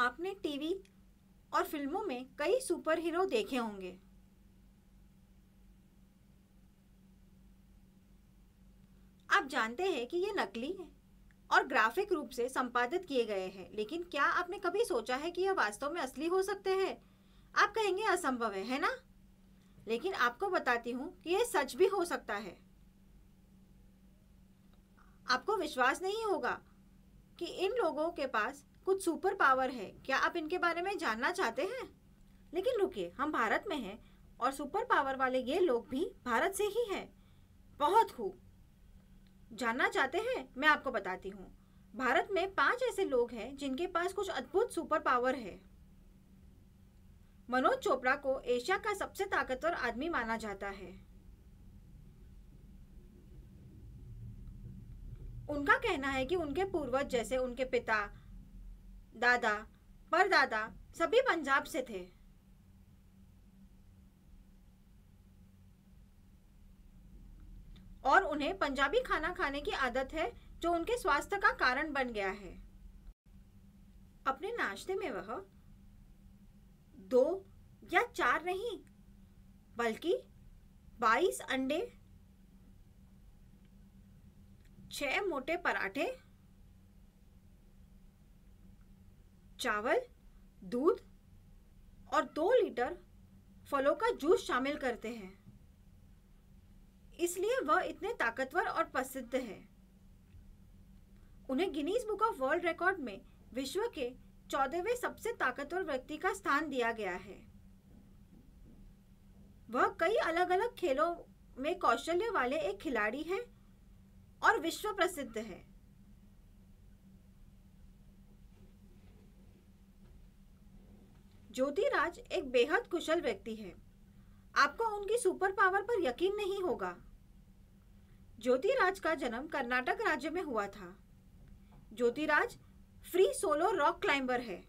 आपने टीवी और फिल्मों में कई सुपर हीरो देखे होंगे आप जानते हैं कि ये नकली है और ग्राफिक रूप से संपादित किए गए हैं लेकिन क्या आपने कभी सोचा है कि यह वास्तव में असली हो सकते हैं आप कहेंगे असंभव है है ना लेकिन आपको बताती हूँ कि यह सच भी हो सकता है आपको विश्वास नहीं होगा कि इन लोगों के पास कुछ सुपर पावर है क्या आप इनके बारे में जानना चाहते हैं लेकिन रुकिए हम भारत में हैं और सुपर पावर वाले ये लोग भी भारत से ही हैं बहुत खूब जानना चाहते हैं मैं आपको बताती हूँ भारत में पांच ऐसे लोग हैं जिनके पास कुछ अद्भुत सुपर पावर है मनोज चोपड़ा को एशिया का सबसे ताकतवर आदमी माना जाता है उनका कहना है कि उनके पूर्वज जैसे उनके पिता दादा परदादा सभी पंजाब से थे और उन्हें पंजाबी खाना खाने की आदत है जो उनके स्वास्थ्य का कारण बन गया है अपने नाश्ते में वह दो या चार नहीं बल्कि बाईस अंडे छह मोटे पराठे चावल दूध और दो लीटर फलों का जूस शामिल करते हैं इसलिए वह इतने ताकतवर और प्रसिद्ध है उन्हें Guinness book of world record में विश्व के चौदहवें सबसे ताकतवर व्यक्ति का स्थान दिया गया है वह कई अलग अलग खेलों में कौशल्य वाले एक खिलाड़ी हैं और विश्व प्रसिद्ध है ज्योतिराज एक बेहद कुशल व्यक्ति है आपको उनकी सुपर पावर पर यकीन नहीं होगा ज्योतिराज का जन्म कर्नाटक राज्य में हुआ था Jyotiraj free solo rock climber है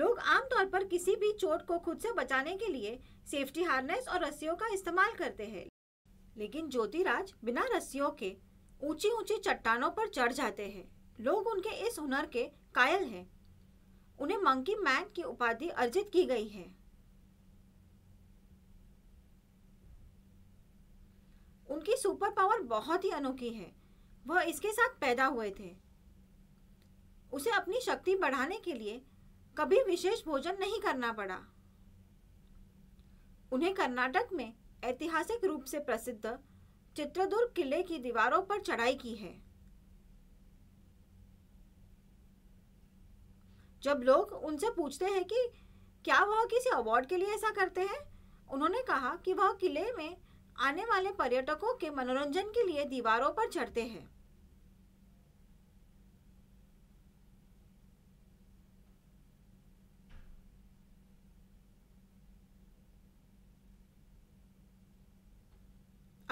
लोग आमतौर पर किसी भी चोट को खुद से बचाने के लिए सेफ्टी हार्नेस और रस्सियों का इस्तेमाल करते हैं लेकिन ज्योतिराज बिना रस्सियों के ऊंची ऊंची चट्टानों पर चढ़ जाते हैं लोग उनके इस हुनर के कायल हैं उन्हें मंकी मैन की उपाधि अर्जित की गई है उनकी सुपर पावर बहुत ही अनोखी है वह इसके साथ पैदा हुए थे उसे अपनी शक्ति बढ़ाने के लिए कभी विशेष भोजन नहीं करना पड़ा उन्हें कर्नाटक में ऐतिहासिक रूप से प्रसिद्ध चित्रदुर्ग किले की दीवारों पर चढ़ाई की है जब लोग उनसे पूछते हैं कि क्या वह किसी अवार्ड के लिए ऐसा करते हैं उन्होंने कहा कि वह किले में आने वाले पर्यटकों के मनोरंजन के लिए दीवारों पर चढ़ते हैं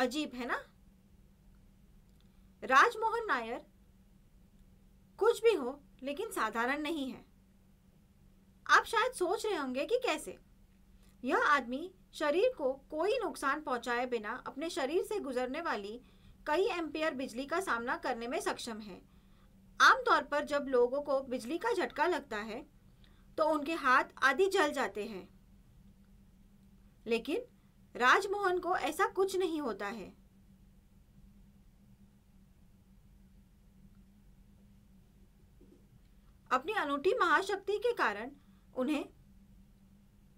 अजीब है ना राजमोहन नायर कुछ भी हो लेकिन साधारण नहीं है आप शायद सोच रहे होंगे कि कैसे यह आदमी शरीर को कोई नुकसान पहुंचाए बिना अपने शरीर से गुजरने वाली कई एम्पियर बिजली का सामना करने में सक्षम है आमतौर पर जब लोगों को बिजली का झटका लगता है तो उनके हाथ आदि जल जाते हैं लेकिन राजमोहन को ऐसा कुछ नहीं होता है अपनी अनूठी महाशक्ति के कारण उन्हें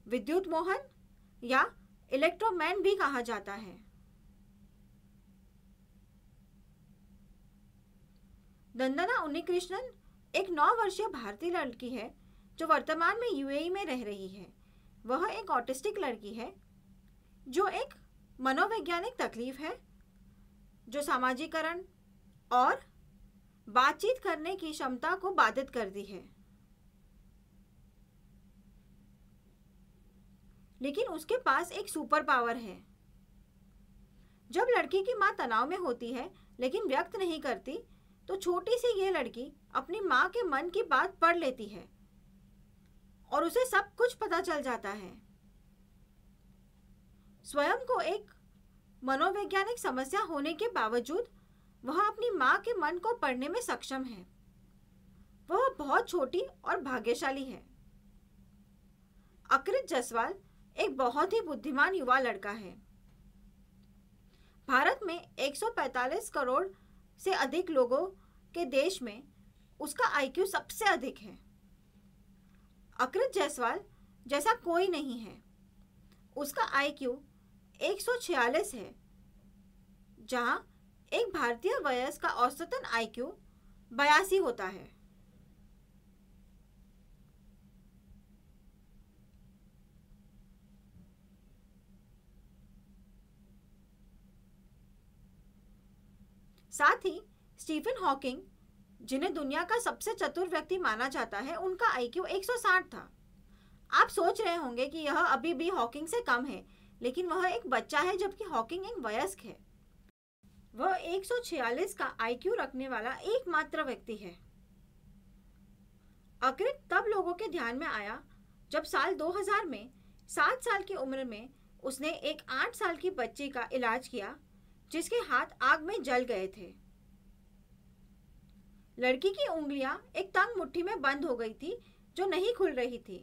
विद्युत मोहन या इलेक्ट्रोमैन भी कहा जाता है नंदना उन्नीकृष्णन एक नौ वर्षीय भारतीय लड़की है जो वर्तमान में यूएई में रह रही है वह एक ऑटिस्टिक लड़की है जो एक मनोवैज्ञानिक तकलीफ है जो सामाजिकरण और बातचीत करने की क्षमता को बाधित करती है लेकिन उसके पास एक सुपर पावर है जब लड़की की माँ तनाव में होती है लेकिन व्यक्त नहीं करती तो छोटी सी यह लड़की अपनी माँ के मन की बात पढ़ लेती है और उसे सब कुछ पता चल जाता है स्वयं को एक मनोवैज्ञानिक समस्या होने के बावजूद वह अपनी माँ के मन को पढ़ने में सक्षम है वह बहुत छोटी और भाग्यशाली है अकृत जसवाल एक बहुत ही बुद्धिमान युवा लड़का है भारत में 145 करोड़ से अधिक लोगों के देश में उसका आईक्यू सबसे अधिक है अकृत जायसवाल जैसा कोई नहीं है उसका आईक्यू 146 है जहां एक भारतीय वयस्क का औसतन आईक्यू बयासी होता है साथ ही स्टीफन हॉकिंग जिन्हें दुनिया का सबसे चतुर व्यक्ति माना जाता है उनका आईक्यू 160 था आप सोच रहे होंगे कि यह अभी भी हॉकिंग से कम है लेकिन वह एक बच्चा है जबकि हॉकिंग एक वयस्क है वह 146 का आईक्यू रखने वाला एकमात्र व्यक्ति है अकृत तब लोगों के ध्यान में आया जब साल 2000 में सात साल की उम्र में उसने एक आठ साल की बच्ची का इलाज किया जिसके हाथ आग में जल गए थे लड़की की उंगलियां एक तंग मुट्ठी में बंद हो गई थी जो नहीं खुल रही थी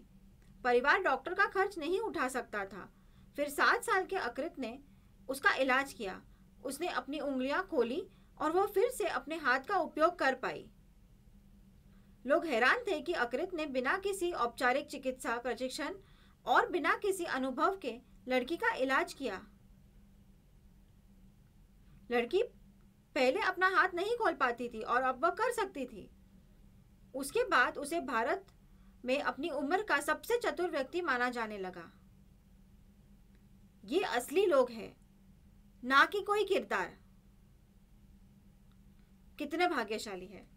परिवार डॉक्टर का खर्च नहीं उठा सकता था फिर सात साल के अकृत ने उसका इलाज किया उसने अपनी उंगलियां खोली और वह फिर से अपने हाथ का उपयोग कर पाई लोग हैरान थे कि अकृत ने बिना किसी औपचारिक चिकित्सा प्रशिक्षण और बिना किसी अनुभव के लड़की का इलाज किया लड़की पहले अपना हाथ नहीं खोल पाती थी और अब वह कर सकती थी उसके बाद उसे भारत में अपनी उम्र का सबसे चतुर व्यक्ति माना जाने लगा ये असली लोग हैं ना कि कोई किरदार कितने भाग्यशाली है